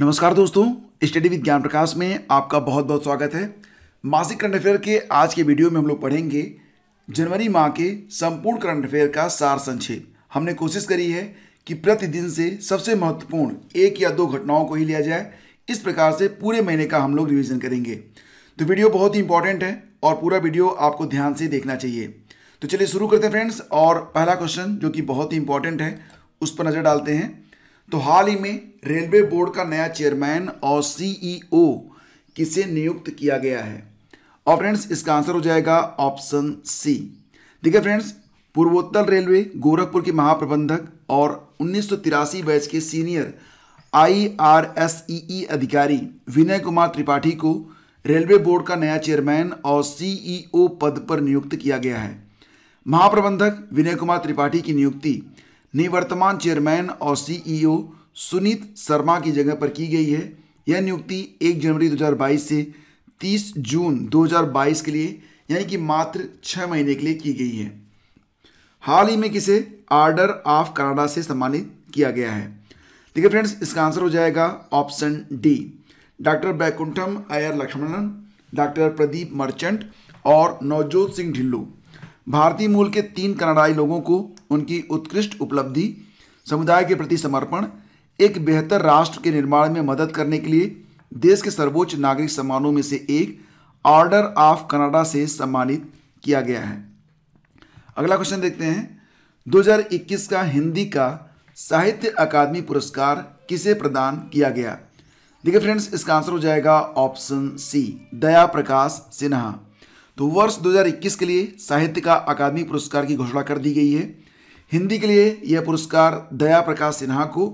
नमस्कार दोस्तों study with ज्ञान प्रकाश में आपका बहुत बहुत स्वागत है मासिक करंट अफेयर के आज के वीडियो में हम लोग पढ़ेंगे जनवरी माह के संपूर्ण करंट अफेयर का सार संक्षेप हमने कोशिश करी है कि प्रतिदिन से सबसे महत्वपूर्ण एक या दो घटनाओं को ही लिया जाए इस प्रकार से पूरे महीने का हम लोग रिविजन करेंगे तो वीडियो बहुत ही इंपॉर्टेंट है और पूरा वीडियो आपको ध्यान से देखना चाहिए तो चलिए शुरू करते हैं फ्रेंड्स और पहला क्वेश्चन जो कि बहुत ही इंपॉर्टेंट है उस पर नज़र डालते हैं तो हाल ही में रेलवे बोर्ड का नया चेयरमैन और सीईओ e किसे नियुक्त किया गया है और फ्रेंड्स इसका आंसर हो जाएगा ऑप्शन सी देखिए फ्रेंड्स पूर्वोत्तर रेलवे गोरखपुर के महाप्रबंधक और उन्नीस बैच के सीनियर आई e e अधिकारी विनय कुमार त्रिपाठी को रेलवे बोर्ड का नया चेयरमैन और सीईओ पद पर नियुक्त किया गया है महाप्रबंधक विनय कुमार त्रिपाठी की नियुक्ति निवर्तमान चेयरमैन और सीईओ e सुनीत शर्मा की जगह पर की गई है यह नियुक्ति 1 जनवरी 2022 से 30 जून 2022 के लिए यानी कि मात्र छः महीने के लिए की गई है हाल ही में किसे आर्डर ऑफ कनाडा से सम्मानित किया गया है देखिए फ्रेंड्स इसका आंसर हो जाएगा option D doctor Baikuntham Iyer Lakshmanan doctor Pradeep Merchant और नवजोत सिंह ढिल्लू भारतीय मूल के तीन कनाडाई लोगों को उनकी उत्कृष्ट उपलब्धि समुदाय के प्रति समर्पण एक बेहतर राष्ट्र के निर्माण में मदद करने के लिए देश के सर्वोच्च नागरिक सम्मानों में से एक ऑर्डर ऑफ कनाडा से सम्मानित किया गया है अगला क्वेश्चन देखते हैं 2021 का हिंदी का साहित्य अकादमी पुरस्कार किसे प्रदान किया गया देखिए फ्रेंड्स इसका आंसर हो जाएगा ऑप्शन सी दया प्रकाश सिन्हा तो वर्ष 2021 के लिए साहित्य का अकादमी पुरस्कार की घोषणा कर दी गई है हिंदी के लिए यह पुरस्कार दया प्रकाश सिन्हा को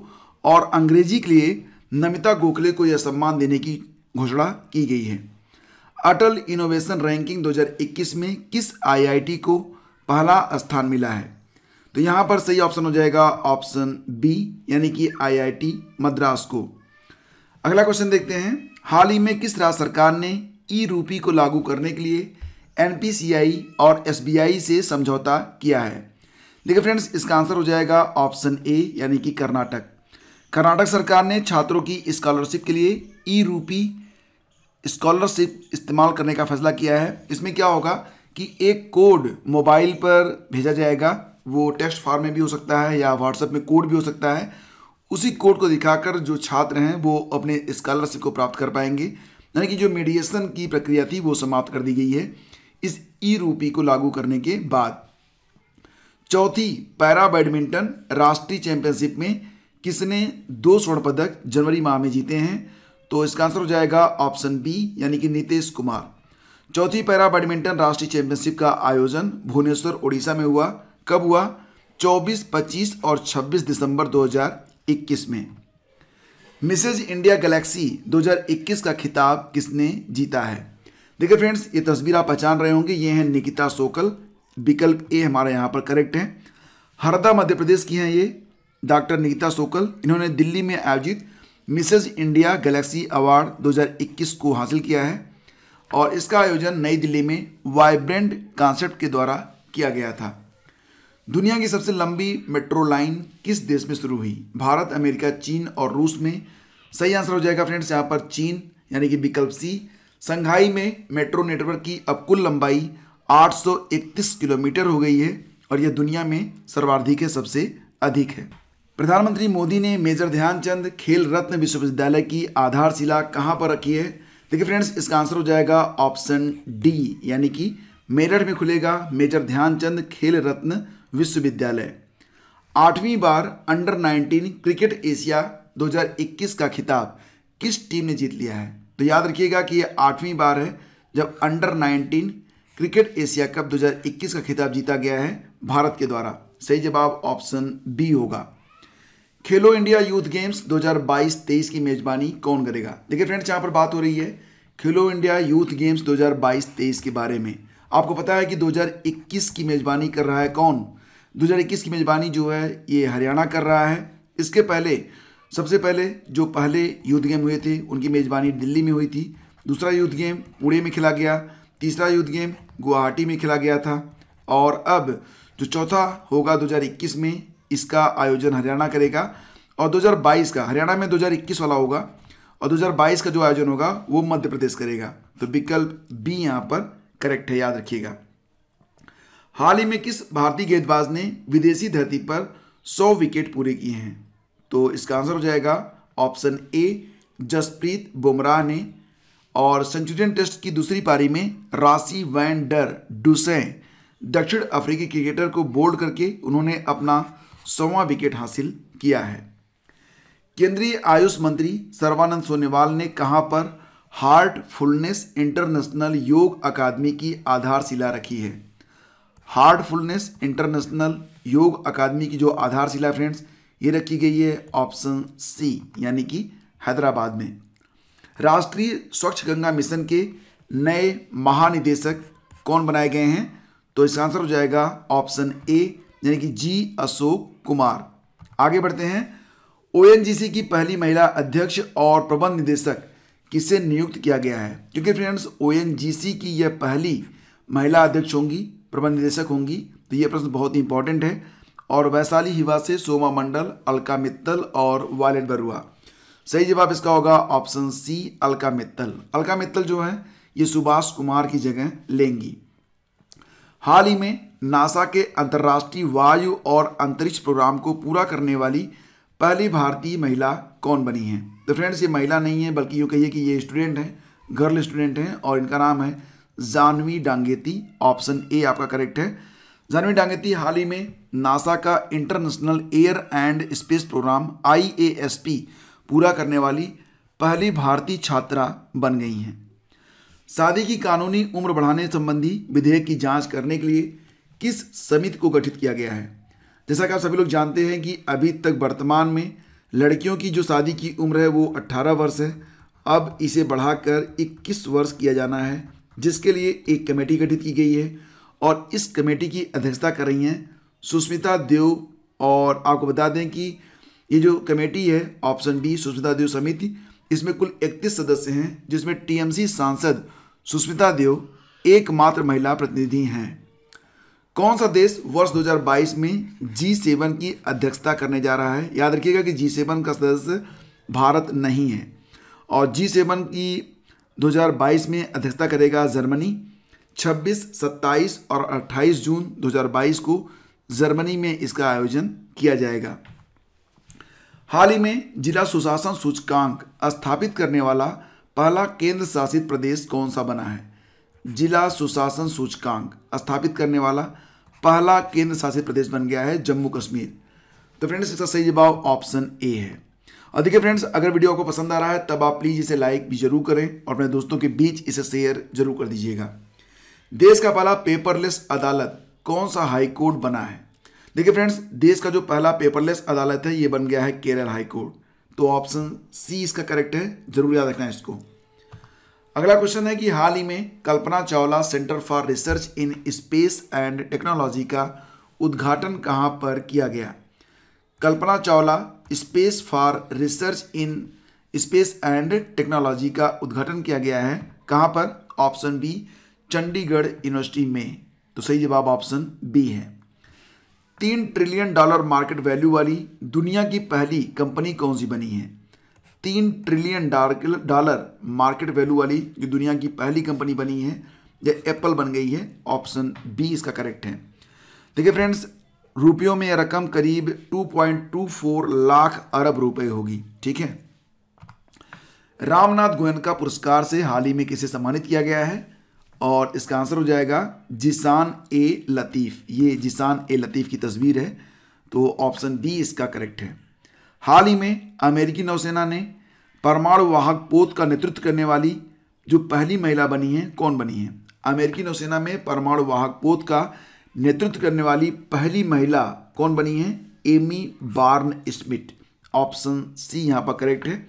और अंग्रेजी के लिए नमिता गोखले को यह सम्मान देने की घोषणा की गई है अटल इनोवेशन रैंकिंग 2021 में किस आईआईटी को पहला स्थान मिला है तो यहाँ पर सही ऑप्शन हो जाएगा ऑप्शन बी यानी कि आईआईटी मद्रास को अगला क्वेश्चन देखते हैं हाल ही में किस राज्य सरकार ने ई रूपी को लागू करने के लिए एनपीसीआई और एसबीआई से समझौता किया है देखिए फ्रेंड्स इसका आंसर हो जाएगा ऑप्शन ए यानी कि कर्नाटक कर्नाटक सरकार ने छात्रों की स्कॉलरशिप के लिए ई रूपी स्कॉलरशिप इस्तेमाल करने का फैसला किया है इसमें क्या होगा कि एक कोड मोबाइल पर भेजा जाएगा वो टेक्स्ट फॉर्म में भी हो सकता है या व्हाट्सएप में कोड भी हो सकता है उसी कोड को दिखाकर जो छात्र हैं वो अपने स्कॉलरशिप को प्राप्त कर पाएंगे यानी कि जो मीडिएशन की प्रक्रिया थी वो समाप्त कर दी गई है इस ई रूपी को लागू करने के बाद चौथी पैरा बैडमिंटन राष्ट्रीय चैंपियनशिप में किसने दो स्वर्ण पदक जनवरी माह में जीते हैं तो इसका आंसर हो जाएगा ऑप्शन बी यानी कि नीतीश कुमार चौथी पैरा बैडमिंटन राष्ट्रीय चैंपियनशिप का आयोजन भुवनेश्वर ओडिशा में हुआ कब हुआ 24, 25 और 26 दिसंबर 2021 में मिसेज इंडिया गैलेक्सी 2021 का खिताब किसने जीता है देखिए फ्रेंड्स ये तस्वीर आप पहचान रहे होंगे ये हैं निकिता सोकल विकल्प ए हमारे यहाँ पर करेक्ट है हरदा मध्य प्रदेश की हैं ये डॉक्टर निकिता सोकल इन्होंने दिल्ली में आयोजित मिसेज इंडिया गैलेक्सी अवार्ड 2021 को हासिल किया है और इसका आयोजन नई दिल्ली में वाइब्रेंट कॉन्सेप्ट के द्वारा किया गया था दुनिया की सबसे लंबी मेट्रो लाइन किस देश में शुरू हुई भारत अमेरिका चीन और रूस में सही आंसर हो जाएगा फ्रेंड्स यहाँ पर चीन यानी कि विकल्प सी संघाई में मेट्रो नेटवर्क की अब कुल लंबाई 831 किलोमीटर हो गई है और यह दुनिया में सर्वाधिक है सबसे अधिक है प्रधानमंत्री मोदी ने मेजर ध्यानचंद खेल रत्न विश्वविद्यालय की आधारशिला कहाँ पर रखी है देखिए फ्रेंड्स इसका आंसर हो जाएगा ऑप्शन डी यानी कि मेरठ में खुलेगा मेजर ध्यानचंद खेल रत्न विश्वविद्यालय आठवीं बार अंडर 19 क्रिकेट एशिया 2021 का खिताब किस टीम ने जीत लिया है तो याद रखिएगा कि ये आठवीं बार है जब अंडर 19 क्रिकेट एशिया कप 2021 का खिताब जीता गया है भारत के द्वारा सही जवाब ऑप्शन बी होगा खेलो इंडिया यूथ गेम्स 2022-23 की मेजबानी कौन करेगा देखिए फ्रेंड्स यहाँ पर बात हो रही है खेलो इंडिया यूथ गेम्स 2022-23 के बारे में आपको पता है कि 2021 की मेजबानी कर रहा है कौन 2021 की मेजबानी जो है ये हरियाणा कर रहा है इसके पहले सबसे पहले जो पहले युद्ध गेम हुए थे उनकी मेज़बानी दिल्ली में हुई थी दूसरा युद्ध गेम पुणे में खेला गया तीसरा युद्ध गेम गुवाहाटी में खेला गया था और अब जो चौथा होगा 2021 में इसका आयोजन हरियाणा करेगा और 2022 का हरियाणा में 2021 वाला होगा और 2022 का जो आयोजन होगा वो मध्य प्रदेश करेगा तो विकल्प बी यहाँ पर करेक्ट है याद रखिएगा हाल ही में किस भारतीय गेंदबाज ने विदेशी धरती पर 100 विकेट पूरे किए हैं तो इसका आंसर हो जाएगा ऑप्शन ए जसप्रीत बुमराह ने और सेंचुरियन टेस्ट की दूसरी पारी में राशि वैन डर डुसें दक्षिण अफ्रीकी क्रिकेटर को बोल्ड करके उन्होंने अपना सौवा विकेट हासिल किया है केंद्रीय आयुष मंत्री सर्वानंद सोनेवाल ने कहाँ पर हार्ट फुलनेस इंटरनेशनल योग अकादमी की आधारशिला रखी है हार्ट फुलनेस इंटरनेशनल योग अकादमी की जो आधारशिला फ्रेंड्स ये रखी गई है ऑप्शन सी यानी कि हैदराबाद में राष्ट्रीय स्वच्छ गंगा मिशन के नए महानिदेशक कौन बनाए गए हैं तो इसका आंसर हो जाएगा ऑप्शन ए यानी कि जी अशोक कुमार आगे बढ़ते हैं ओएनजीसी की पहली महिला अध्यक्ष और प्रबंध निदेशक किसे नियुक्त किया गया है क्योंकि फ्रेंड्स ओएनजीसी की यह पहली महिला अध्यक्ष होंगी प्रबंध निदेशक होंगी तो यह प्रश्न बहुत ही इंपॉर्टेंट है और वैशाली हिवा से सोमा मंडल अलका मित्तल और वायलेट बरुआ सही जवाब इसका होगा ऑप्शन सी अलका मित्तल अलका मित्तल जो है ये सुभाष कुमार की जगह लेंगी हाल ही में नासा के अंतर्राष्ट्रीय वायु और अंतरिक्ष प्रोग्राम को पूरा करने वाली पहली भारतीय महिला कौन बनी है तो फ्रेंड्स ये महिला नहीं है बल्कि यूँ कहिए कि ये स्टूडेंट हैं गर्ल स्टूडेंट हैं और इनका नाम है जानवी डांगेती ऑप्शन ए आपका करेक्ट है जानवी डांगेती हाल ही में नासा का international air and space program IASP पूरा करने वाली पहली भारतीय छात्रा बन गई हैं शादी की कानूनी उम्र बढ़ाने संबंधी विधेयक की जांच करने के लिए किस समिति को गठित किया गया है जैसा कि आप सभी लोग जानते हैं कि अभी तक वर्तमान में लड़कियों की जो शादी की उम्र है वो 18 वर्ष है अब इसे बढ़ाकर 21 वर्ष किया जाना है जिसके लिए एक कमेटी गठित की गई है और इस कमेटी की अध्यक्षता कर रही हैं सुष्मिता देव और आपको बता दें कि ये जो कमेटी है ऑप्शन बी सुष्मिता देव समिति इसमें कुल इकतीस सदस्य हैं जिसमें टीएमसी सांसद सुष्मिता देव एकमात्र महिला प्रतिनिधि हैं कौन सा देश वर्ष 2022 में जी सेवन की अध्यक्षता करने जा रहा है याद रखिएगा कि जी सेवन का सदस्य भारत नहीं है और जी सेवन की 2022 में अध्यक्षता करेगा जर्मनी 26, 27 और 28 जून 2022 को जर्मनी में इसका आयोजन किया जाएगा हाल ही में जिला सुशासन सूचकांक स्थापित करने वाला पहला केंद्र शासित प्रदेश कौन सा बना है जिला सुशासन सूचकांक स्थापित करने वाला पहला केंद्र शासित प्रदेश बन गया है जम्मू कश्मीर तो फ्रेंड्स इसका सही जवाब ऑप्शन ए है और देखिए फ्रेंड्स अगर वीडियो आपको पसंद आ रहा है तब आप प्लीज़ इसे लाइक भी जरूर करें और अपने दोस्तों के बीच इसे शेयर जरूर कर दीजिएगा देश का पहला पेपरलेस अदालत कौन सा हाई कोर्ट बना है देखिए फ्रेंड्स देश का जो पहला पेपरलेस अदालत है ये बन गया है केरल हाई कोर्ट तो ऑप्शन सी इसका करेक्ट है जरूर याद रखना इसको अगला क्वेश्चन है कि हाल ही में Kalpana Chawla centre for research in space and technology का उद्घाटन कहाँ पर किया गया Kalpana Chawla space for research in space and technology का उद्घाटन किया गया है कहाँ पर ऑप्शन बी चंडीगढ़ यूनिवर्सिटी में तो सही जवाब ऑप्शन बी है तीन ट्रिलियन डॉलर मार्केट वैल्यू वाली दुनिया की पहली कंपनी कौन सी बनी है तीन ट्रिलियन डॉलर मार्केट वैल्यू वाली जो दुनिया की पहली कंपनी बनी है यह एप्पल बन गई है ऑप्शन बी इसका करेक्ट है देखिए फ्रेंड्स रुपयों में यह रकम करीब 2.24 लाख अरब रुपए होगी ठीक है रामनाथ गोयनका पुरस्कार से हाल ही में किसे सम्मानित किया गया है और इसका आंसर हो जाएगा जिसान ए लतीफ़ ये जिसान ए लतीफ़ की तस्वीर है तो ऑप्शन बी इसका करेक्ट है हाल ही में अमेरिकी नौसेना ने परमाणु वाहक पोत का नेतृत्व करने वाली जो पहली महिला बनी है कौन बनी है अमेरिकी नौसेना में परमाणु वाहक पोत का नेतृत्व करने वाली पहली महिला कौन बनी है एमी बार्न स्मिट ऑप्शन सी यहाँ पर करेक्ट है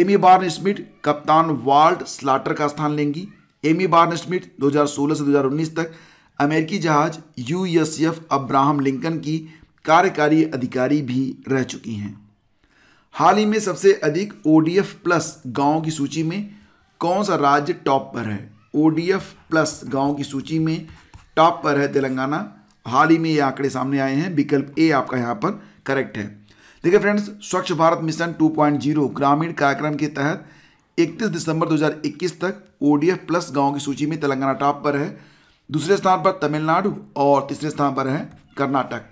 एमी बार्न स्मिट कप्तान वाल्ट स्लाटर का स्थान लेंगी एमी स्मिट दो से 2019 तक अमेरिकी जहाज यूएसएफ अब्राहम लिंकन की कार्यकारी अधिकारी भी रह चुकी हैं हाल ही में सबसे अधिक ओडीएफ प्लस गांव की सूची में कौन सा राज्य टॉप पर है ओडीएफ प्लस गांव की सूची में टॉप पर है तेलंगाना हाल ही में ये आंकड़े सामने आए हैं विकल्प ए आपका यहाँ पर करेक्ट है देखिए फ्रेंड्स स्वच्छ भारत मिशन 2.0 ग्रामीण कार्यक्रम के तहत 31 दिसंबर 2021 तक ओडीएफ प्लस गांव की सूची में तेलंगाना टॉप पर है दूसरे स्थान पर तमिलनाडु और तीसरे स्थान पर है कर्नाटक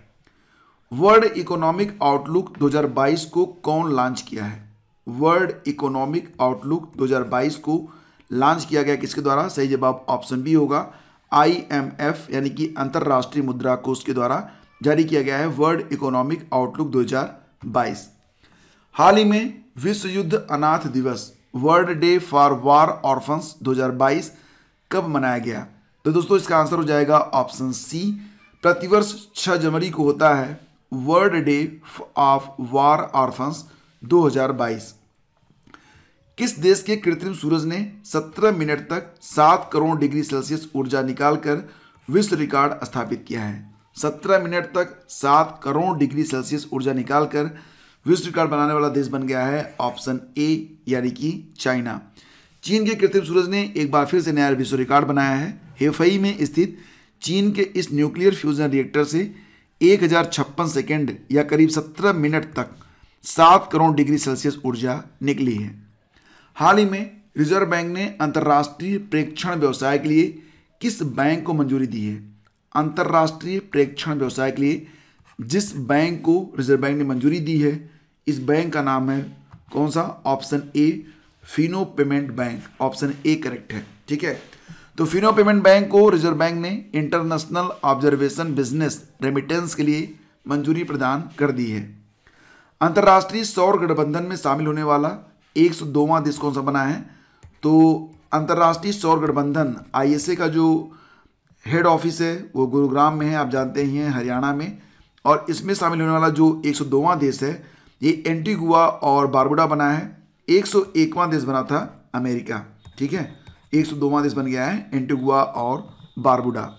वर्ल्ड इकोनॉमिक आउटलुक 2022 को कौन लॉन्च किया है वर्ल्ड इकोनॉमिक आउटलुक 2022 को लॉन्च किया गया किसके द्वारा सही जवाब ऑप्शन बी होगा आईएमएफ यानी कि अंतर्राष्ट्रीय मुद्रा कोष के द्वारा जारी किया गया है वर्ल्ड इकोनॉमिक आउटलुक 2022 हाल ही में विश्व युद्ध अनाथ दिवस world day for war orphans 2022 कब मनाया गया तो दोस्तों इसका आंसर हो जाएगा ऑप्शन सी प्रतिवर्ष छह जनवरी को होता है world day of war orphans 2022 किस देश के कृत्रिम सूरज ने 17 मिनट तक 7 करोड़ डिग्री सेल्सियस ऊर्जा निकालकर विश्व रिकॉर्ड स्थापित किया है 17 मिनट तक 7 करोड़ डिग्री सेल्सियस ऊर्जा निकालकर विश्व रिकॉर्ड बनाने वाला देश बन गया है ऑप्शन ए यानी कि चाइना चीन के कृत्रिम सूरज ने एक बार फिर से नया विश्व रिकॉर्ड बनाया है हेफई में स्थित चीन के इस न्यूक्लियर फ्यूजन रिएक्टर से एक हज़ार छप्पन सेकेंड या करीब सत्रह मिनट तक सात करोड़ डिग्री सेल्सियस ऊर्जा निकली है हाल ही में रिजर्व बैंक ने अंतर्राष्ट्रीय प्रेक्षण व्यवसाय के लिए किस बैंक को मंजूरी दी है अंतर्राष्ट्रीय प्रेक्षण व्यवसाय के लिए जिस बैंक को रिजर्व बैंक ने मंजूरी दी है इस बैंक का नाम है कौन सा option A Fino payment bank option A correct है ठीक है तो फिनो पेमेंट बैंक को रिजर्व बैंक ने इंटरनेशनल ऑब्जर्वेशन बिजनेस रेमिटेंस के लिए मंजूरी प्रदान कर दी है अंतर्राष्ट्रीय सौर गठबंधन में शामिल होने वाला एक सौ देश कौन सा बना है तो अंतर्राष्ट्रीय सौर गठबंधन आईएसए का जो हेड ऑफिस है वो गुरुग्राम में है आप जानते ही हैं हरियाणा में और इसमें शामिल होने वाला जो एक देश है ये एंटीगुआ और बारबुडा बना है एक सौ एकवा देश बना था अमेरिका ठीक है एक सौ दोवा देश बन गया है एंटीगुआ और बारबुडा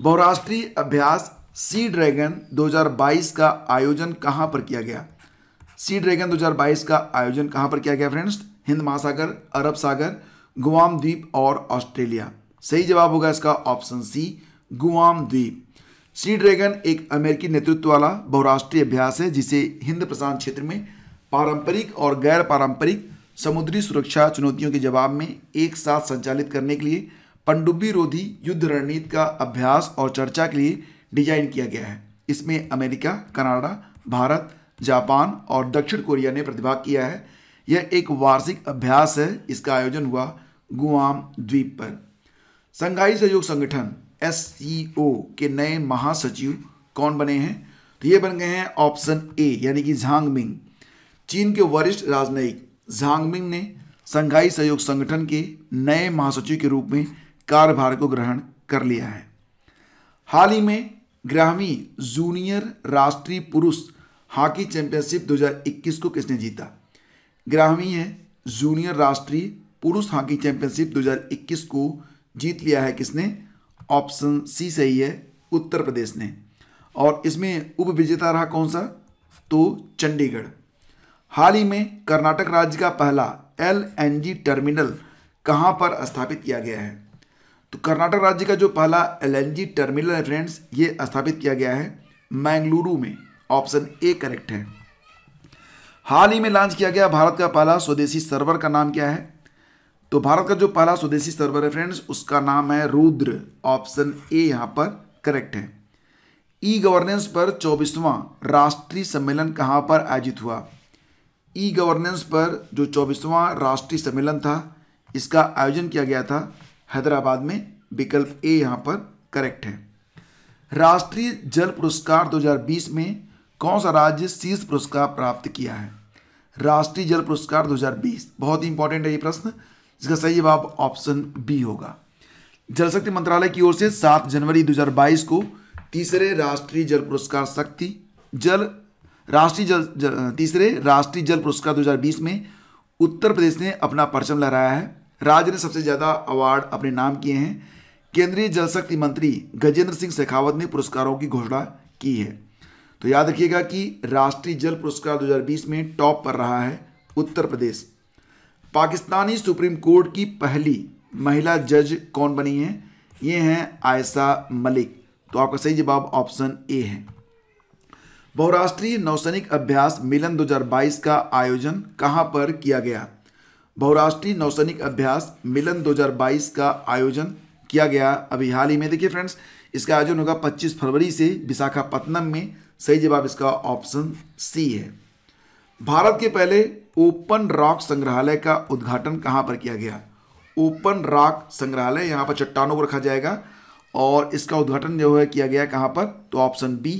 बहुराष्ट्रीय अभ्यास सी ड्रैगन 2022 का आयोजन कहां पर किया गया सी ड्रैगन 2022 का आयोजन कहां पर किया गया फ्रेंड्स हिंद महासागर अरब सागर गुआम द्वीप और ऑस्ट्रेलिया सही जवाब होगा इसका ऑप्शन सी गुआम द्वीप सी ड्रैगन एक अमेरिकी नेतृत्व वाला बहुराष्ट्रीय अभ्यास है जिसे हिंद प्रशांत क्षेत्र में पारंपरिक और गैर पारंपरिक समुद्री सुरक्षा चुनौतियों के जवाब में एक साथ संचालित करने के लिए पंडुब्बी रोधी युद्ध रणनीति का अभ्यास और चर्चा के लिए डिजाइन किया गया है इसमें अमेरिका कनाडा भारत जापान और दक्षिण कोरिया ने प्रतिभाग किया है यह एक वार्षिक अभ्यास है इसका आयोजन हुआ गुआम द्वीप पर संघाई सहयोग संगठन एस के नए महासचिव कौन बने हैं तो ये बन गए हैं ऑप्शन ए यानी कि झांगमिंग चीन के वरिष्ठ राजनयिक झांगमिंग ने संघाई सहयोग संगठन के नए महासचिव के रूप में कार्यभार को ग्रहण कर लिया है हाल ही में ग्रामी जूनियर राष्ट्रीय पुरुष हॉकी चैंपियनशिप 2021 को किसने जीता ग्रामी है जूनियर राष्ट्रीय पुरुष हॉकी चैंपियनशिप 2021 को जीत लिया है किसने ऑप्शन सी सही है उत्तर प्रदेश ने और इसमें उप विजेता रहा कौन सा तो चंडीगढ़ हाल ही में कर्नाटक राज्य का पहला एलएनजी टर्मिनल कहाँ पर स्थापित किया गया है तो कर्नाटक राज्य का जो पहला एलएनजी टर्मिनल है फ्रेंड्स ये स्थापित किया गया है मैंगलुरु में ऑप्शन ए करेक्ट है हाल ही में लॉन्च किया गया भारत का पहला स्वदेशी सर्वर का नाम क्या है तो भारत का जो पहला स्वदेशी सर्वर है फ्रेंड्स उसका नाम है रुद्र ऑप्शन ए यहां पर करेक्ट है ई गवर्नेंस पर चौबीसवां राष्ट्रीय सम्मेलन कहां पर आयोजित हुआ ई गवर्नेंस पर जो चौबीसवां राष्ट्रीय सम्मेलन था इसका आयोजन किया गया था हैदराबाद में विकल्प ए यहां पर करेक्ट है राष्ट्रीय जल पुरस्कार 2020 में कौन सा राज्य शीर्ष पुरस्कार प्राप्त किया है राष्ट्रीय जल पुरस्कार 2020 बहुत ही इंपॉर्टेंट है ये प्रश्न इसका सही जवाब ऑप्शन बी होगा जल शक्ति मंत्रालय की ओर से 7 जनवरी 2022 को तीसरे राष्ट्रीय जल पुरस्कार शक्ति जल राष्ट्रीय जल, जल तीसरे राष्ट्रीय जल पुरस्कार 2020 में उत्तर प्रदेश ने अपना परचम लहराया है राज्य ने सबसे ज़्यादा अवार्ड अपने नाम किए हैं केंद्रीय जल शक्ति मंत्री गजेंद्र सिंह शेखावत ने पुरस्कारों की घोषणा की है तो याद रखिएगा कि राष्ट्रीय जल पुरस्कार 2020 में टॉप पर रहा है उत्तर प्रदेश पाकिस्तानी सुप्रीम कोर्ट की पहली महिला जज कौन बनी है ये हैं आयसा मलिक तो आपका सही जवाब ऑप्शन ए है बहुराष्ट्रीय नौसैनिक अभ्यास मिलन 2022 का आयोजन कहाँ पर किया गया बहुराष्ट्रीय नौसैनिक अभ्यास मिलन 2022 का आयोजन किया गया अभी हाल ही में देखिए फ्रेंड्स इसका आयोजन होगा 25 फरवरी से विशाखापत्तनम में सही जवाब इसका ऑप्शन सी है भारत के पहले ओपन रॉक संग्रहालय का उद्घाटन कहाँ पर किया गया ओपन रॉक संग्रहालय यहाँ पर चट्टानों को रखा जाएगा और इसका उद्घाटन जो है किया गया कहाँ पर तो ऑप्शन बी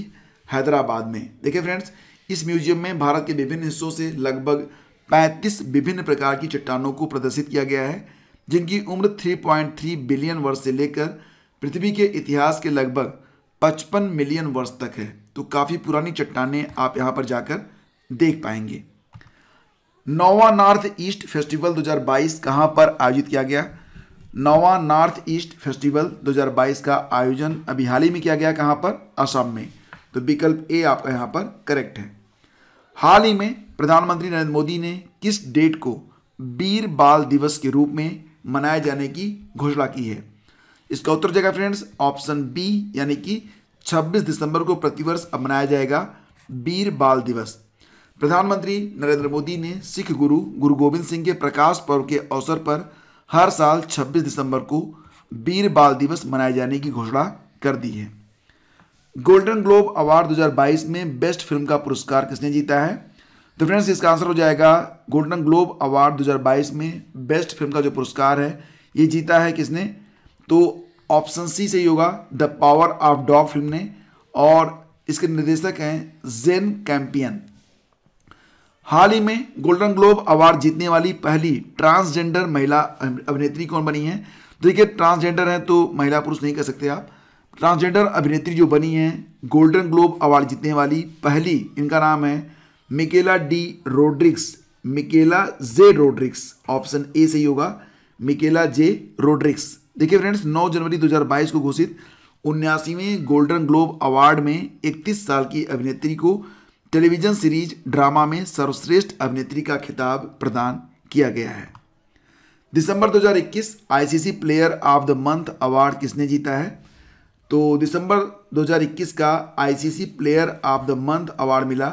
हैदराबाद में देखिए फ्रेंड्स इस म्यूजियम में भारत के विभिन्न हिस्सों से लगभग 35 विभिन्न प्रकार की चट्टानों को प्रदर्शित किया गया है जिनकी उम्र 3.3 बिलियन वर्ष से लेकर पृथ्वी के इतिहास के लगभग 55 मिलियन वर्ष तक है तो काफ़ी पुरानी चट्टाने आप यहाँ पर जाकर देख पाएंगे नोवा नॉर्थ ईस्ट फेस्टिवल 2022 कहां पर आयोजित किया गया नोवा नॉर्थ ईस्ट फेस्टिवल 2022 का आयोजन अभी हाल ही में किया गया कहां पर असम में तो विकल्प ए आपका यहां पर करेक्ट है हाल ही में प्रधानमंत्री नरेंद्र मोदी ने किस डेट को वीर बाल दिवस के रूप में मनाए जाने की घोषणा की है इसका उत्तर जाएगा फ्रेंड्स ऑप्शन बी यानी कि 26 दिसंबर को प्रतिवर्ष अब मनाया जाएगा वीर बाल दिवस प्रधानमंत्री नरेंद्र मोदी ने सिख गुरु गुरु गोविंद सिंह के प्रकाश पर्व के अवसर पर हर साल 26 दिसंबर को वीर बाल दिवस मनाए जाने की घोषणा कर दी है गोल्डन ग्लोब अवार्ड 2022 में बेस्ट फिल्म का पुरस्कार किसने जीता है तो फ्रेंड्स इसका आंसर हो जाएगा गोल्डन ग्लोब अवार्ड 2022 में बेस्ट फिल्म का जो पुरस्कार है ये जीता है किसने तो ऑप्शन सी से होगा the power of dog film ने और इसके निर्देशक हैं जेन कैंपियन हाल ही में गोल्डन ग्लोब अवार्ड जीतने वाली पहली ट्रांसजेंडर महिला अभिनेत्री कौन बनी है तो देखिए ट्रांसजेंडर है तो महिला पुरुष नहीं कह सकते आप ट्रांसजेंडर अभिनेत्री जो बनी है गोल्डन ग्लोब अवार्ड जीतने वाली पहली इनका नाम है Michaela D Rodrigues Michaela J Rodrigues option A सही होगा मिकेला जे रोड्रिक्स देखिए फ्रेंड्स 9 जनवरी 2022 को घोषित उन्यासीवें गोल्डन ग्लोब अवार्ड में 31 साल की अभिनेत्री को टेलीविजन सीरीज ड्रामा में सर्वश्रेष्ठ अभिनेत्री का खिताब प्रदान किया गया है दिसंबर 2021 ICC player of the month award किसने जीता है तो दिसंबर 2021 का ICC player of the month award मिला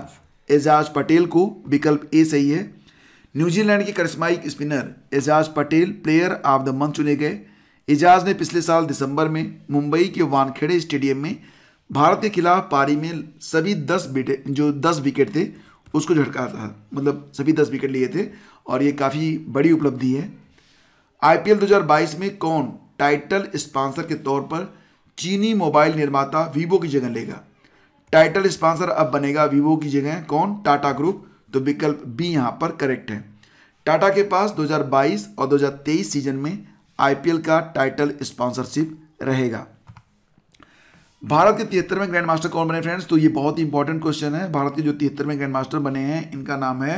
एजाज पटेल को विकल्प ए सही है न्यूजीलैंड के करिश्माइक spinner Ajaz Patel player of the month चुने गए एजाज ने पिछले साल दिसंबर में मुंबई के वानखेड़े स्टेडियम में भारत के खिलाफ पारी में सभी दस बेटे जो दस विकेट थे उसको झटका था मतलब सभी दस विकेट लिए थे और ये काफ़ी बड़ी उपलब्धि है आईपीएल 2022 में कौन टाइटल स्पॉन्सर के तौर पर चीनी मोबाइल निर्माता वीवो की जगह लेगा टाइटल स्पॉन्सर अब बनेगा वीवो की जगह कौन टाटा ग्रुप तो विकल्प बी यहाँ पर करेक्ट है टाटा के पास 2022 और 2023 सीजन में आईपीएल का टाइटल स्पॉन्सरशिप रहेगा भारत के तिहत्तरवें ग्रैंड मास्टर कौन बने फ्रेंड्स तो ये बहुत ही इंपॉर्टेंट क्वेश्चन है भारत के जो तिहत्तरवें ग्रैंड मास्टर बने हैं इनका नाम है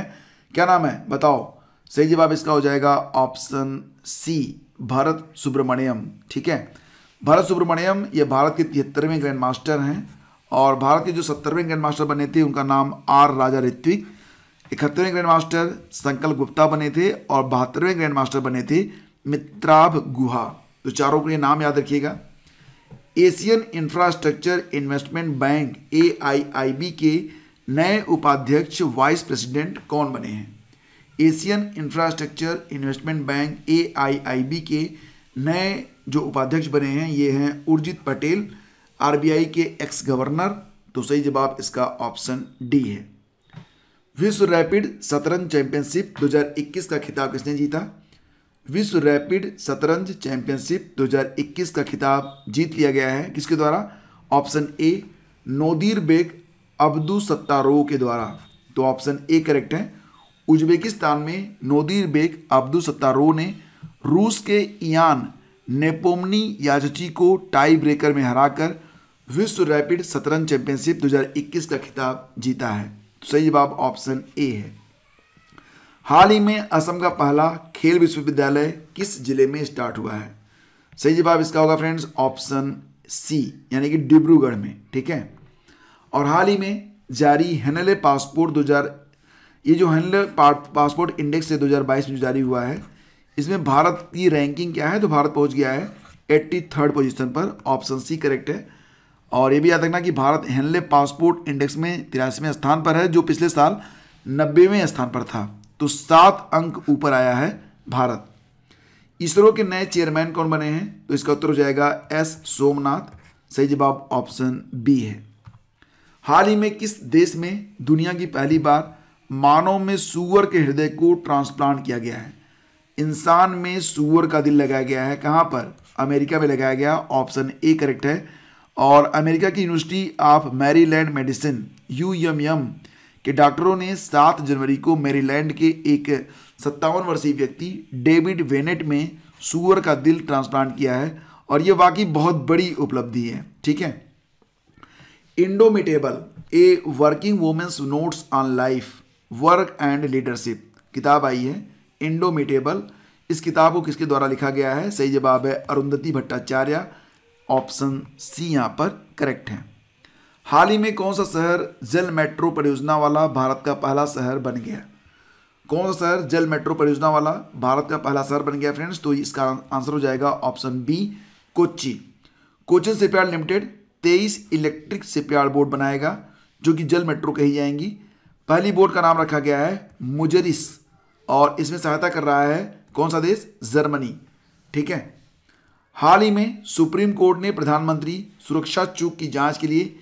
क्या नाम है बताओ सही जवाब इसका हो जाएगा ऑप्शन सी भारत सुब्रमण्यम ठीक है भारत सुब्रमण्यम ये भारत के तिहत्तरवें ग्रैंड मास्टर हैं और भारत के जो सत्तरवें ग्रैंड मास्टर बने थे उनका नाम आर राजा ऋत्विक इकहत्तरवें ग्रैंड मास्टर संकल्प गुप्ता बने थे और बहत्तरवें ग्रैंड मास्टर बने थे मित्राभ गुहा तो चारों के नाम याद रखिएगा Asian infrastructure investment bank A के नए उपाध्यक्ष वाइस प्रेसिडेंट कौन बने हैं Asian infrastructure investment bank A के नए जो उपाध्यक्ष बने हैं ये हैं उर्जित पटेल आरबीआई के एक्स गवर्नर तो सही जवाब इसका ऑप्शन डी है विश्व रैपिड शतरंज चैंपियनशिप 2021 का खिताब किसने जीता विश्व रैपिड शतरंज चैंपियनशिप 2021 का खिताब जीत लिया गया है किसके द्वारा option A Nodirbek Abdusattorov के द्वारा तो ऑप्शन ए करेक्ट है उज्बेकिस्तान में नोदीर बेग अब्दू सत्तारो ने रूस के इयान नेपोमनी याजची को टाई ब्रेकर में हराकर विश्व रैपिड शतरंज चैंपियनशिप 2021 का खिताब जीता है तो सही जवाब ऑप्शन ए है हाल ही में असम का पहला खेल विश्वविद्यालय किस जिले में स्टार्ट हुआ है सही जवाब इसका होगा फ्रेंड्स ऑप्शन सी यानी कि डिब्रूगढ़ में ठीक है और हाल ही में जारी हेनले पासपोर्ट 2000 ये जो हेनले पासपोर्ट इंडेक्स है 2022 में जारी हुआ है इसमें भारत की रैंकिंग क्या है तो भारत पहुंच गया है एट्टी थर्ड पोजिशन पर ऑप्शन सी करेक्ट है और ये भी याद रखना कि भारत हेनले पासपोर्ट इंडेक्स में तिरासीवें स्थान पर है जो पिछले साल नब्बेवें स्थान पर था तो सात अंक ऊपर आया है भारत इसरो के नए चेयरमैन कौन बने हैं तो इसका उत्तर हो जाएगा एस सोमनाथ सही जवाब ऑप्शन बी है हाल ही में किस देश में दुनिया की पहली बार मानव में सुअर के हृदय को ट्रांसप्लांट किया गया है इंसान में सुअर का दिल लगाया गया है कहां पर अमेरिका में लगाया गया ऑप्शन ए करेक्ट है और अमेरिका की university of Maryland medicine UMM कि डॉक्टरों ने 7 जनवरी को मेरीलैंड के एक सत्तावन वर्षीय व्यक्ति डेविड वेनेट में सुअर का दिल ट्रांसप्लांट किया है और यह वाकई बहुत बड़ी उपलब्धि है ठीक है indomitable a working women's notes on life work and leadership किताब आई है इंडोमिटेबल इस किताब को किसके द्वारा लिखा गया है सही जवाब है अरुंधति भट्टाचार्य ऑप्शन सी यहाँ पर करेक्ट है हाल ही में कौन सा शहर जल मेट्रो परियोजना वाला भारत का पहला शहर बन गया कौन सा शहर जल मेट्रो परियोजना वाला भारत का पहला शहर बन गया फ्रेंड्स तो इसका आंसर हो जाएगा option B Kochi Cochin shipyard limited तेईस इलेक्ट्रिक शिपयार्ड बोर्ड बनाएगा जो कि जल मेट्रो कही जाएंगी पहली बोर्ड का नाम रखा गया है मुजरिस और इसमें सहायता कर रहा है कौन सा देश जर्मनी ठीक है हाल ही में सुप्रीम कोर्ट ने प्रधानमंत्री सुरक्षा चूक की जांच के लिए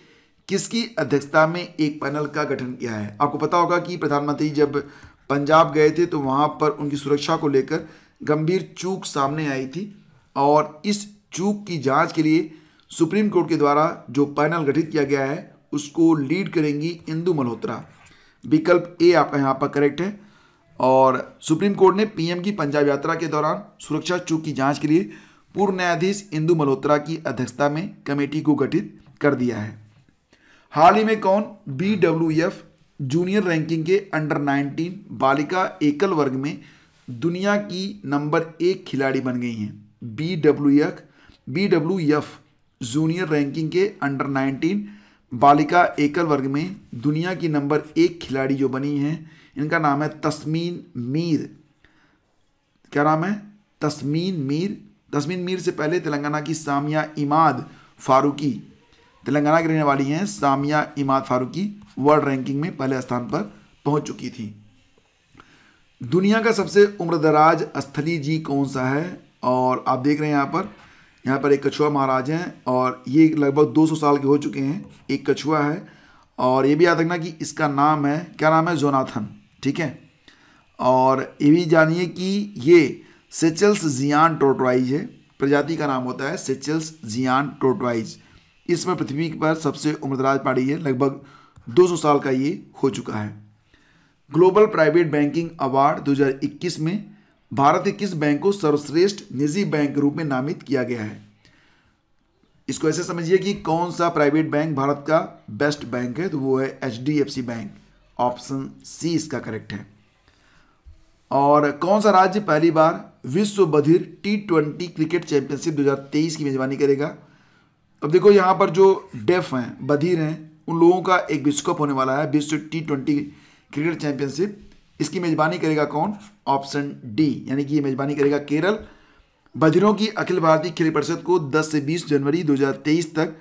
किसकी अध्यक्षता में एक पैनल का गठन किया है आपको पता होगा कि प्रधानमंत्री जब पंजाब गए थे तो वहाँ पर उनकी सुरक्षा को लेकर गंभीर चूक सामने आई थी और इस चूक की जांच के लिए सुप्रीम कोर्ट के द्वारा जो पैनल गठित किया गया है उसको लीड करेंगी इंदू मल्होत्रा विकल्प ए आपका यहाँ पर करेक्ट है और सुप्रीम कोर्ट ने पीएम की पंजाब यात्रा के दौरान सुरक्षा चूक की जांच के लिए पूर्व न्यायाधीश इंदू मल्होत्रा की अध्यक्षता में कमेटी को गठित कर दिया है हाल ही में कौन B W F junior ranking के अंडर 19 बालिका एकल वर्ग में दुनिया की नंबर एक खिलाड़ी बन गई हैं B W F B W F junior ranking के अंडर 19 बालिका एकल वर्ग में दुनिया की नंबर एक खिलाड़ी जो बनी हैं इनका नाम है तस्मीन मीर क्या नाम है तस्मीन मीर तस्मीन मीर से पहले तेलंगाना की सामिया इमाद फारूकी तेलंगाना की रहने वाली हैं सामिया इमाद फारूकी वर्ल्ड रैंकिंग में पहले स्थान पर पहुंच चुकी थी दुनिया का सबसे उम्रदराज स्थली जी कौन सा है और आप देख रहे हैं यहाँ पर यहाँ पर एक कछुआ महाराज हैं और ये लगभग 200 साल के हो चुके हैं एक कछुआ है और ये भी याद रखना कि इसका नाम है क्या नाम है जोनाथन ठीक है और ये भी जानिए कि ये सेचल्स जियान टोटवाइज है प्रजाति का नाम होता है सेचल्स जियान टोटवाइज इस समय पृथ्वी पर सबसे उम्रदराज पाड़ी है लगभग 200 साल का ये हो चुका है ग्लोबल प्राइवेट बैंकिंग अवार्ड 2021 में भारत के किस बैंक को सर्वश्रेष्ठ निजी बैंक रूप में नामित किया गया है इसको ऐसे समझिए कि कौन सा प्राइवेट बैंक भारत का बेस्ट बैंक है तो वो है एच बैंक ऑप्शन सी इसका करेक्ट है और कौन सा राज्य पहली बार विश्व बधिर टी ट्वेंटी क्रिकेट चैंपियनशिप 2023 की मेजबानी करेगा अब देखो यहाँ पर जो डेफ हैं बधिर हैं उन लोगों का एक विश्व कप होने वाला है विश्व टी ट्वेंटी क्रिकेट चैंपियनशिप इसकी मेज़बानी करेगा कौन ऑप्शन डी यानी कि ये मेज़बानी करेगा केरल बधिरों की अखिल भारतीय खेल परिषद को 10 से 20 जनवरी 2023 तक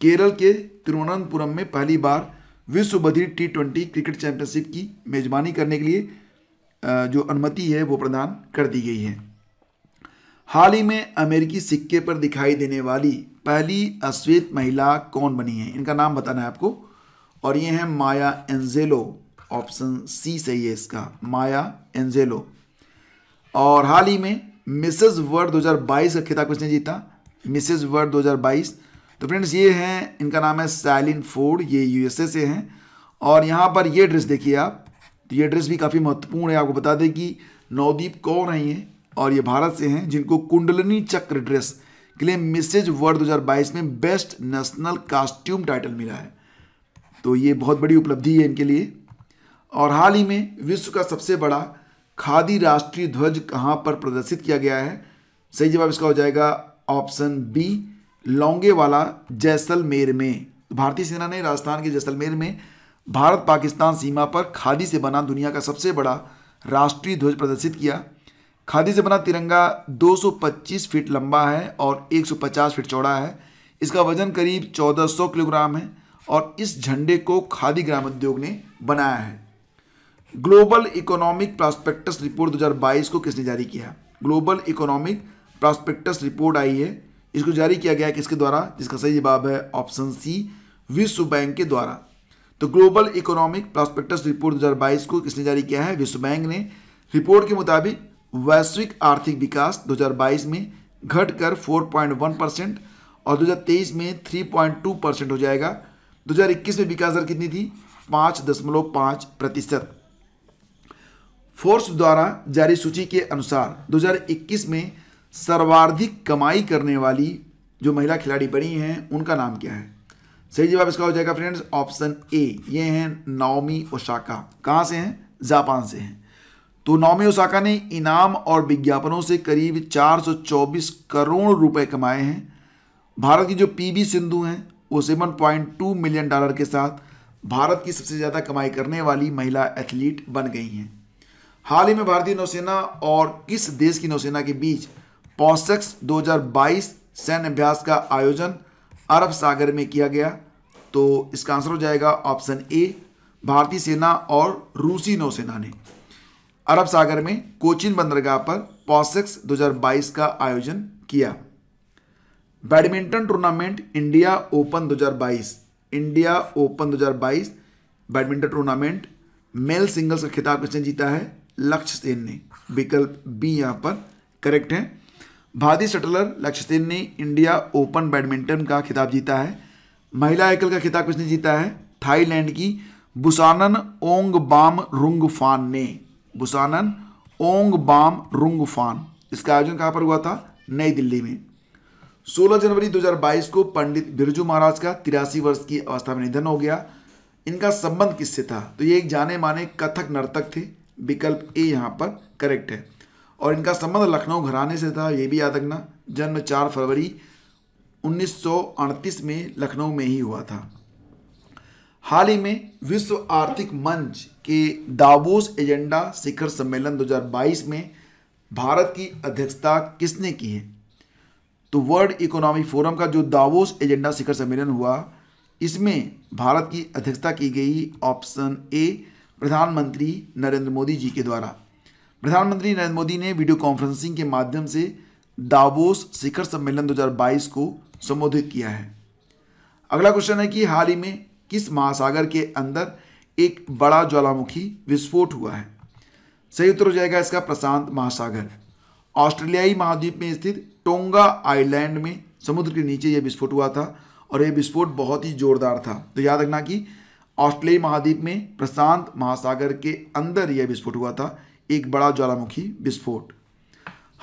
केरल के तिरुवनंतपुरम में पहली बार विश्व बधिर टी ट्वेंटी क्रिकेट चैंपियनशिप की मेज़बानी करने के लिए जो अनुमति है वो प्रदान कर दी गई है हाल ही में अमेरिकी सिक्के पर दिखाई देने वाली पहली अश्वेत महिला कौन बनी है इनका नाम बताना है आपको और ये है माया एंजेलो ऑप्शन सी सही है इसका माया एंजेलो और हाल ही में मिसेज वर्ड 2022 का खिताब किसने जीता मिसेज वर्ड 2022 तो फ्रेंड्स ये हैं इनका नाम है सैलिन फोर्ड ये यूएसए से हैं और यहाँ पर ये ड्रेस देखिए आप तो ये ड्रेस भी काफ़ी महत्वपूर्ण है आपको बता दें कि नवदीप कौन है ये और ये भारत से हैं जिनको कुंडलनी चक्र ड्रेस के लिए मिसेज वर्ल्ड 2022 में बेस्ट नेशनल कास्ट्यूम टाइटल मिला है तो ये बहुत बड़ी उपलब्धि है इनके लिए और हाल ही में विश्व का सबसे बड़ा खादी राष्ट्रीय ध्वज कहाँ पर प्रदर्शित किया गया है सही जवाब इसका हो जाएगा ऑप्शन बी लौंगे वाला जैसलमेर में तो भारतीय सेना ने राजस्थान के जैसलमेर में भारत पाकिस्तान सीमा पर खादी से बना दुनिया का सबसे बड़ा राष्ट्रीय ध्वज प्रदर्शित किया खादी से बना तिरंगा 225 फीट लंबा है और 150 फीट चौड़ा है इसका वजन करीब 1400 किलोग्राम है और इस झंडे को खादी ग्राम उद्योग ने बनाया है ग्लोबल इकोनॉमिक प्रॉस्पेक्टस रिपोर्ट 2022 को किसने जारी किया ग्लोबल इकोनॉमिक प्रॉस्पेक्टस रिपोर्ट आई है इसको जारी किया गया किसके द्वारा जिसका सही जवाब है ऑप्शन सी विश्व बैंक के द्वारा तो ग्लोबल इकोनॉमिक प्रॉस्पेक्टस रिपोर्ट 2022 को किसने जारी किया है विश्व बैंक ने रिपोर्ट के मुताबिक वैश्विक आर्थिक विकास 2022 में घटकर 4.1 परसेंट और 2023 में 3.2 परसेंट हो जाएगा 2021 में विकास दर कितनी थी 5.5 दशमलव प्रतिशत फोर्स द्वारा जारी सूची के अनुसार 2021 में सर्वाधिक कमाई करने वाली जो महिला खिलाड़ी बनी हैं उनका नाम क्या है सही जवाब इसका हो जाएगा फ्रेंड्स ऑप्शन ए ये हैं नाओमी ओशाका कहाँ से हैं जापान से हैं तो नॉमी ओसाका ने इनाम और विज्ञापनों से करीब 424 करोड़ रुपए कमाए हैं भारत की जो पीबी सिंधु हैं वो seven point two million dollar के साथ भारत की सबसे ज़्यादा कमाई करने वाली महिला एथलीट बन गई हैं हाल ही में भारतीय नौसेना और किस देश की नौसेना के बीच पॉसेक्स 2022 सैन्य अभ्यास का आयोजन अरब सागर में किया गया तो इसका आंसर हो जाएगा ऑप्शन ए भारतीय सेना और रूसी नौसेना ने अरब सागर में कोचिन बंदरगाह पर पॉसिक्स 2022 का आयोजन किया badminton tournament India open 2022 India open 2022 badminton tournament male singles का खिताब किसने जीता है लक्ष्य सेन ने विकल्प बी यहाँ पर करेक्ट है भारतीय शटलर लक्ष्य सेन ने इंडिया ओपन बैडमिंटन का खिताब जीता है महिला एकल का खिताब किसने जीता है थाईलैंड की बुसानन ओंग बाम रुंग फान ने बुसानन ओंग बाम रुंग फान इसका आयोजन कहाँ पर हुआ था नई दिल्ली में 16 जनवरी 2022 को पंडित बिरजू महाराज का तिरासी वर्ष की अवस्था में निधन हो गया इनका संबंध किससे था तो ये एक जाने माने कथक नर्तक थे विकल्प ए यहाँ पर करेक्ट है और इनका संबंध लखनऊ घराने से था ये भी याद रखना जन्म 4 फरवरी 1938 में लखनऊ में ही हुआ था हाल ही में विश्व आर्थिक मंच के दावोस एजेंडा शिखर सम्मेलन 2022 में भारत की अध्यक्षता किसने की है तो वर्ल्ड इकोनॉमिक फोरम का जो दावोस एजेंडा शिखर सम्मेलन हुआ इसमें भारत की अध्यक्षता की गई ऑप्शन ए प्रधानमंत्री नरेंद्र मोदी जी के द्वारा प्रधानमंत्री नरेंद्र मोदी ने वीडियो कॉन्फ्रेंसिंग के माध्यम से दावोस शिखर सम्मेलन 2022 को संबोधित किया है अगला क्वेश्चन है कि हाल ही में किस महासागर के अंदर एक बड़ा ज्वालामुखी विस्फोट हुआ है सही उत्तर हो जाएगा इसका प्रशांत महासागर ऑस्ट्रेलियाई महाद्वीप में स्थित टोंगा आइलैंड में समुद्र के नीचे यह विस्फोट हुआ था और यह विस्फोट बहुत ही जोरदार था तो याद रखना कि ऑस्ट्रेलियाई महाद्वीप में प्रशांत महासागर के अंदर यह विस्फोट हुआ था एक बड़ा ज्वालामुखी विस्फोट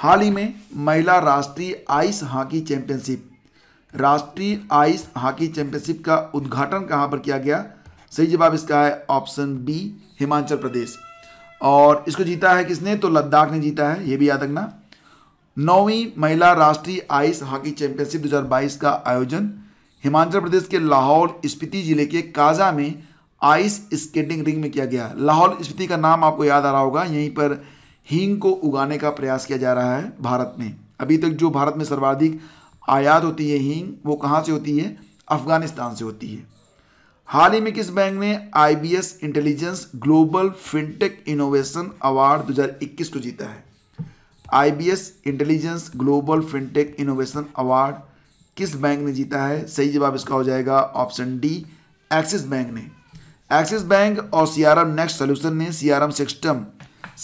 हाल ही में महिला राष्ट्रीय आइस हॉकी चैंपियनशिप राष्ट्रीय आइस हॉकी चैंपियनशिप का उद्घाटन कहाँ पर किया गया सही जवाब इसका है ऑप्शन बी हिमाचल प्रदेश और इसको जीता है किसने तो लद्दाख ने जीता है ये भी याद रखना नौवीं महिला राष्ट्रीय आइस हॉकी चैंपियनशिप 2022 का आयोजन हिमाचल प्रदेश के लाहौल स्पीति जिले के काजा में आइस स्केटिंग रिंग में किया गया लाहौल स्पीति का नाम आपको याद आ रहा होगा यहीं पर हींग को उगाने का प्रयास किया जा रहा है भारत में अभी तक जो भारत में सर्वाधिक आयात होती है हींग वो कहाँ से होती है अफगानिस्तान से होती है हाल ही में किस बैंक ने I intelligence global fintech innovation award 2021 को जीता है I intelligence global fintech innovation award किस बैंक ने जीता है सही जवाब इसका हो जाएगा ऑप्शन डी एक्सिस बैंक ने एक्सिस बैंक और C R M next solution ने C R M system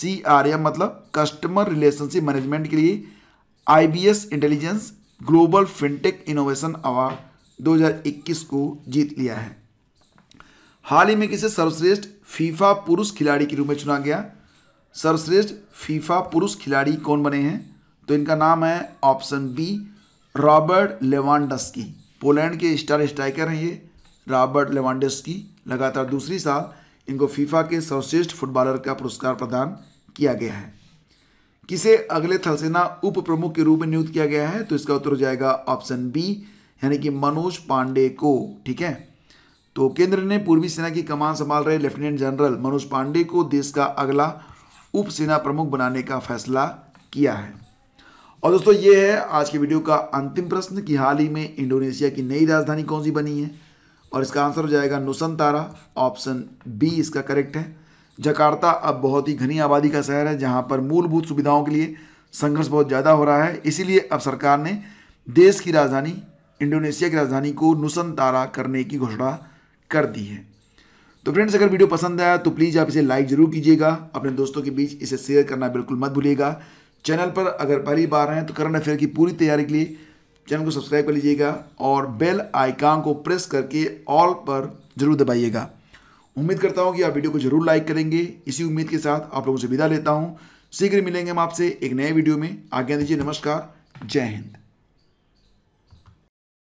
C R M मतलब कस्टमर रिलेशनशिप मैनेजमेंट के लिए I B S intelligence global fintech innovation award 2021 को जीत लिया है हाल ही में किसे सर्वश्रेष्ठ फीफा पुरुष खिलाड़ी के रूप में चुना गया सर्वश्रेष्ठ फीफा पुरुष खिलाड़ी कौन बने हैं तो इनका नाम है option B Robert Lewandowski Poland के स्टार स्ट्राइकर हैं ये रॉबर्ट लेवानडस्की लगातार दूसरी साल इनको फीफा के सर्वश्रेष्ठ फुटबॉलर का पुरस्कार प्रदान किया गया है किसे अगले थलसेना उप प्रमुख के रूप में नियुक्त किया गया है तो इसका उत्तर हो जाएगा ऑप्शन बी यानी कि मनोज पांडे को ठीक है तो केंद्र ने पूर्वी सेना की कमान संभाल रहे लेफ्टिनेंट जनरल मनोज पांडे को देश का अगला उप सेना प्रमुख बनाने का फैसला किया है और दोस्तों ये है आज के वीडियो का अंतिम प्रश्न कि हाल ही में इंडोनेशिया की नई राजधानी कौन सी बनी है और इसका आंसर हो जाएगा नुसंतारा ऑप्शन बी इसका करेक्ट है जकार्ता अब बहुत ही घनी आबादी का शहर है जहाँ पर मूलभूत सुविधाओं के लिए संघर्ष बहुत ज़्यादा हो रहा है इसीलिए अब सरकार ने देश की राजधानी इंडोनेशिया की राजधानी को नुसन तारा करने की घोषणा कर दी है तो फ्रेंड्स अगर वीडियो पसंद आया तो प्लीज़ आप इसे लाइक ज़रूर कीजिएगा अपने दोस्तों के बीच इसे शेयर करना बिल्कुल मत भूलिएगा चैनल पर अगर पहली बार हैं तो करंट अफेयर की पूरी तैयारी के लिए चैनल को सब्सक्राइब कर लीजिएगा और बेल आइकान को प्रेस करके ऑल पर ज़रूर दबाइएगा उम्मीद करता हूँ कि आप वीडियो को जरूर लाइक करेंगे इसी उम्मीद के साथ आप लोगों से विदा लेता हूँ शीघ्र मिलेंगे हम आपसे एक नए वीडियो में आज्ञा दीजिए नमस्कार जय हिंद